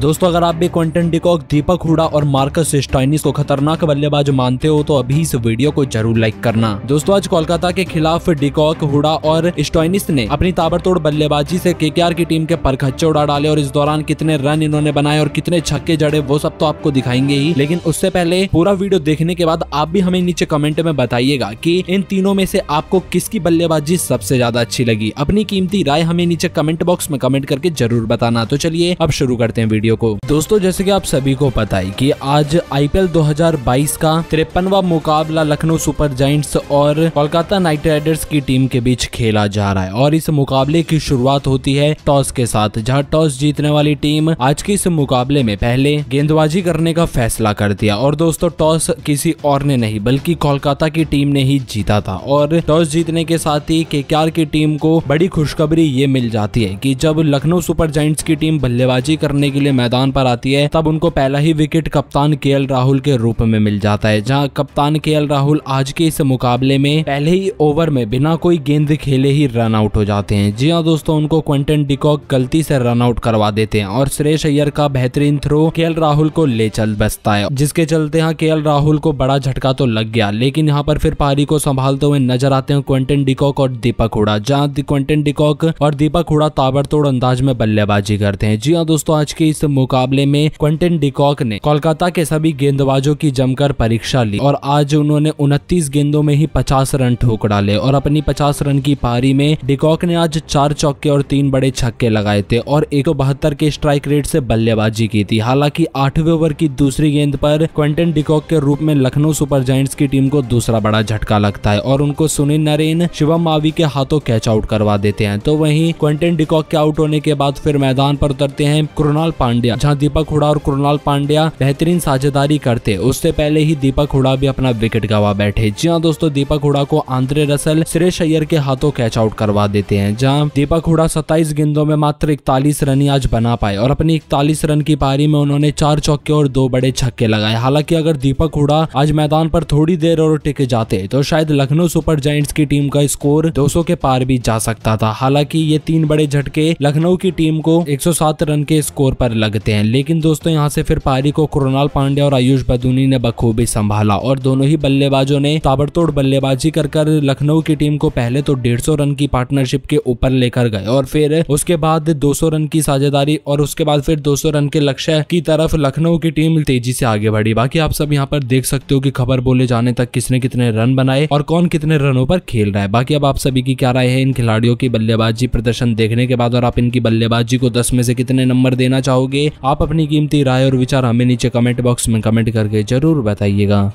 दोस्तों अगर आप भी क्वेंटन डिकॉक दीपक हुडा और मार्कस स्टाइनिस को खतरनाक बल्लेबाज मानते हो तो अभी इस वीडियो को जरूर लाइक करना दोस्तों आज कोलकाता के खिलाफ डिकॉक हुडा और स्टॉइनिस ने अपनी ताबड़तोड़ बल्लेबाजी से केकेआर की टीम के परखच्चे उड़ा डाले और इस दौरान कितने रन इन्होंने बनाए और कितने छक्के जड़े वो सब तो आपको दिखाएंगे ही लेकिन उससे पहले पूरा वीडियो देखने के बाद आप भी हमें नीचे कमेंट में बताइएगा की इन तीनों में से आपको किसकी बल्लेबाजी सबसे ज्यादा अच्छी लगी अपनी कीमती राय हमें नीचे कमेंट बॉक्स में कमेंट करके जरूर बताना तो चलिए अब शुरू करते हैं वीडियो वीडियो को दोस्तों जैसे कि आप सभी को पता है कि आज आईपीएल 2022 का तिरपनवा मुकाबला लखनऊ सुपर जाइंट्स और कोलकाता नाइट राइडर्स की टीम के बीच खेला जा रहा है और इस मुकाबले की शुरुआत होती है टॉस के साथ जहाँ टॉस जीतने वाली टीम आज के इस मुकाबले में पहले गेंदबाजी करने का फैसला कर दिया और दोस्तों टॉस किसी और ने नहीं बल्कि कोलकाता की टीम ने ही जीता था और टॉस जीतने के साथ ही के की टीम को बड़ी खुशखबरी ये मिल जाती है कि जब लखनऊ सुपर जाइंट्स की टीम बल्लेबाजी करने के लिए मैदान पर आती है तब उनको पहला ही विकेट कप्तान के राहुल के रूप में मिल जाता है जहाँ कप्तान के राहुल आज के इस मुकाबले में पहले ही ओवर में बिना कोई गेंद खेले ही रन आउट हो जाते हैं जी हाँ दोस्तों उनको क्वेंटन डिकॉक गलती से रन आउट करवा देते हैं और श्रेष अयर का बेहतरीन थ्रो के राहुल को ले चल बसता है जिसके चलते यहाँ के राहुल को बड़ा झटका तो लग गया लेकिन यहाँ पर फिर पारी को संभालते हुए नजर आते हैं क्वेंटन डिकॉक और दीपक हुडा जहाँ क्वेंटन डिकॉक और दीपक हुडा ताबड़तोड़ अंदाज में बल्लेबाजी करते हैं जी हाँ दोस्तों आज के इस मुकाबले में क्वेंटन डिकॉक ने कोलकाता के सभी गेंदबाजों की जमकर परीक्षा ली और आज उन्होंने उनतीस गेंदों में ही पचास रन ठोक डाले और अपनी पचास रन की पारी में डिकॉक ने आज चार चौके और तीन बड़े छक्के लगाए थे और एक के स्ट्राइक रेट से बल्लेबाजी की थी हालांकि आठवें ओवर की दूसरी गेंद पर क्वेंटन डिकॉक के रूप में लखनऊ सुपर जॉइंट्स की टीम को दूसरा बड़ा झटका लगता है और उनको सुनील नरेन शिवम मावी के हाथों कैच आउट करवा देते हैं तो वहीं क्वेंटन डिकॉक के आउट होने के बाद फिर मैदान पर उतरते हैं कृणाल पांडे पांड्या जहां दीपक हुडा और कृणाल पांड्या बेहतरीन साझेदारी करते उससे पहले ही दीपक हुडा भी अपना विकेट गवा बैठे जी हाँ दोस्तों दीपक हुडा को आंद्रे रसल सुरेश अयर के हाथों कैच आउट करवा देते हैं जहाँ दीपक हुडा सत्ताईस गेंदों में मात्र इकतालीस रन आज बना पाए और अपनी इकतालीस रन की पारी में उन्होंने चार चौके और दो बड़े छक्के लगाए हालांकि अगर दीपक हुडा आज मैदान पर थोड़ी देर और टिक जाते तो शायद लखनऊ सुपर जाइंट्स की टीम का स्कोर 200 के पार भी जा सकता था हालांकि ये तीन बड़े झटके लखनऊ की टीम को 107 रन के स्कोर पर लग लगते हैं लेकिन दोस्तों यहाँ से फिर पारी को कृणाल पांडे और आयुष बदूनी ने बखूबी संभाला और दोनों ही बल्लेबाजों ने ताबड़तोड़ बल्लेबाजी कर कर लखनऊ की टीम को पहले तो डेढ़ रन की पार्टनरशिप के ऊपर लेकर गए और फिर उसके बाद दो रन की साझेदारी और उसके बाद फिर दो रन के लक्ष्य की तरफ लखनऊ की टीम तेजी से आगे बढ़ी बाकी आप सब यहाँ पर देख सकते हो की खबर बोले जाने तक किसने कितने रन बनाए और कौन कितने रनों पर खेल रहा है बाकी अब आप सभी की क्या राय है इन खिलाड़ियों की बल्लेबाजी प्रदर्शन देखने के बाद और आप इनकी बल्लेबाजी को दस में से कितने नंबर देना चाहोगे आप अपनी कीमती राय और विचार हमें नीचे कमेंट बॉक्स में कमेंट करके जरूर बताइएगा